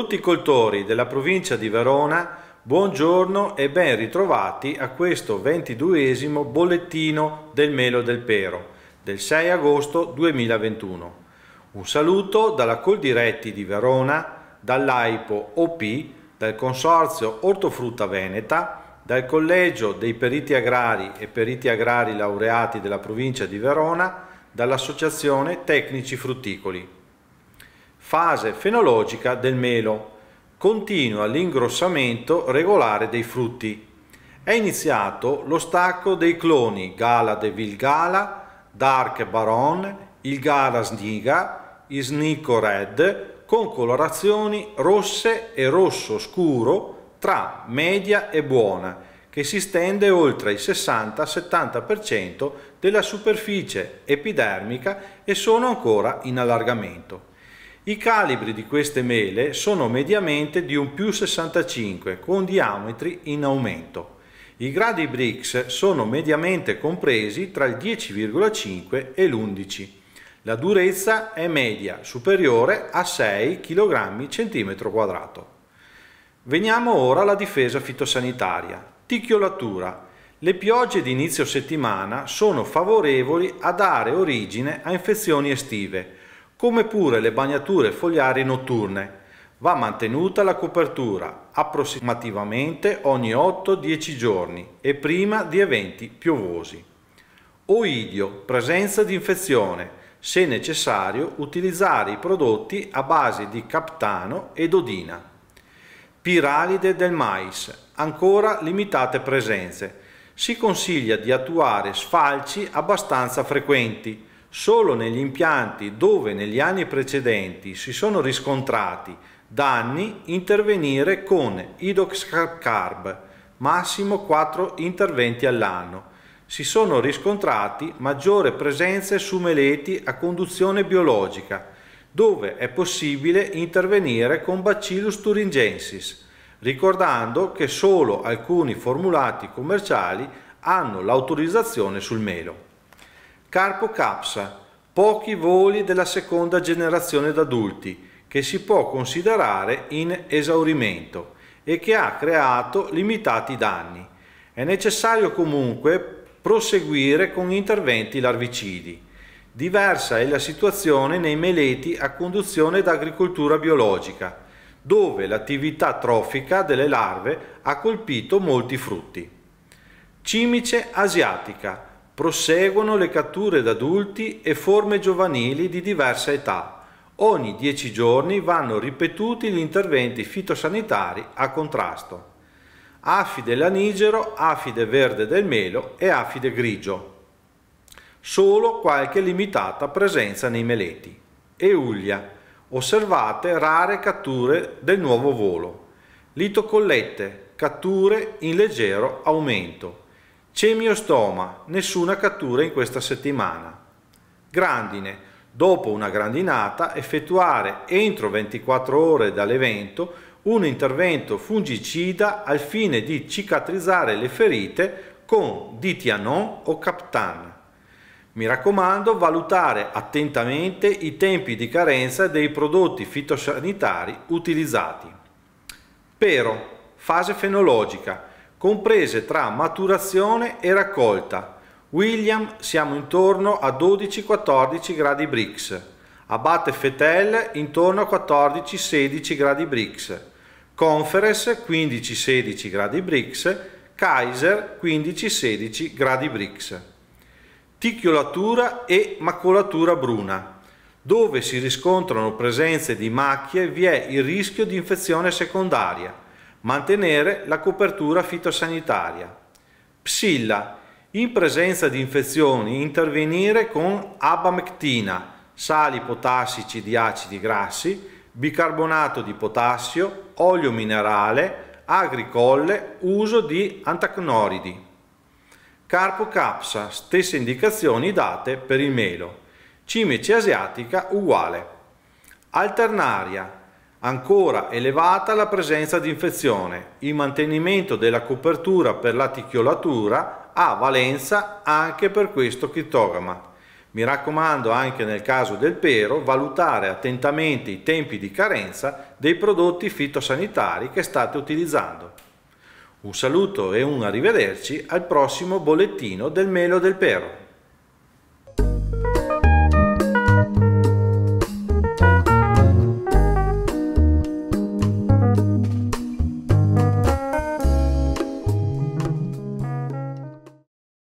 tutti i coltori della provincia di Verona, buongiorno e ben ritrovati a questo ventiduesimo bollettino del Melo del Pero del 6 agosto 2021. Un saluto dalla Coldiretti di Verona, dall'AIPO OP, dal Consorzio Ortofrutta Veneta, dal Collegio dei Periti Agrari e Periti Agrari Laureati della provincia di Verona, dall'Associazione Tecnici Frutticoli. Fase fenologica del melo. Continua l'ingrossamento regolare dei frutti. È iniziato lo stacco dei cloni Gala de Vilgala, Dark Baron, il Gala Sniga, il Snico Red con colorazioni rosse e rosso scuro tra media e buona che si stende oltre il 60-70% della superficie epidermica e sono ancora in allargamento. I calibri di queste mele sono mediamente di un più 65 con diametri in aumento. I gradi BRICS sono mediamente compresi tra il 10,5 e l'11. La durezza è media, superiore a 6 kg cm2. Veniamo ora alla difesa fitosanitaria. Ticchiolatura. Le piogge di inizio settimana sono favorevoli a dare origine a infezioni estive, come pure le bagnature fogliari notturne. Va mantenuta la copertura approssimativamente ogni 8-10 giorni e prima di eventi piovosi. Oidio, presenza di infezione. Se necessario, utilizzare i prodotti a base di captano ed odina. Piralide del mais, ancora limitate presenze. Si consiglia di attuare sfalci abbastanza frequenti, solo negli impianti dove negli anni precedenti si sono riscontrati danni intervenire con idoxcarb, massimo 4 interventi all'anno. Si sono riscontrati maggiore presenze su meleti a conduzione biologica, dove è possibile intervenire con Bacillus thuringiensis, ricordando che solo alcuni formulati commerciali hanno l'autorizzazione sul melo. Carpo Capsa, pochi voli della seconda generazione d'adulti che si può considerare in esaurimento e che ha creato limitati danni. È necessario comunque proseguire con interventi larvicidi. Diversa è la situazione nei meleti a conduzione d'agricoltura biologica, dove l'attività trofica delle larve ha colpito molti frutti. Cimice asiatica proseguono le catture da adulti e forme giovanili di diversa età. Ogni 10 giorni vanno ripetuti gli interventi fitosanitari a contrasto. Afide lanigero, afide verde del melo e afide grigio. Solo qualche limitata presenza nei meleti. Euglia. Osservate rare catture del nuovo volo. Litocollette, catture in leggero aumento. Cemiostoma, nessuna cattura in questa settimana. Grandine, dopo una grandinata effettuare entro 24 ore dall'evento un intervento fungicida al fine di cicatrizzare le ferite con ditianon o captan. Mi raccomando, valutare attentamente i tempi di carenza dei prodotti fitosanitari utilizzati. Pero, fase fenologica comprese tra maturazione e raccolta. William siamo intorno a 12-14 gradi Brix. Abate Fetel intorno a 14-16 gradi Brix. Conference 15-16 gradi Brix. Kaiser 15-16 gradi Brix. Ticchiolatura e macolatura bruna. Dove si riscontrano presenze di macchie vi è il rischio di infezione secondaria mantenere la copertura fitosanitaria. Psilla, in presenza di infezioni, intervenire con abamectina, sali potassici di acidi grassi, bicarbonato di potassio, olio minerale, agricolle, uso di antacnoridi. Carpo capsa, stesse indicazioni date per il melo. Cimice asiatica uguale. Alternaria, Ancora elevata la presenza di infezione, il mantenimento della copertura per la ticchiolatura ha valenza anche per questo crittogama. Mi raccomando anche nel caso del pero valutare attentamente i tempi di carenza dei prodotti fitosanitari che state utilizzando. Un saluto e un arrivederci al prossimo bollettino del melo del pero.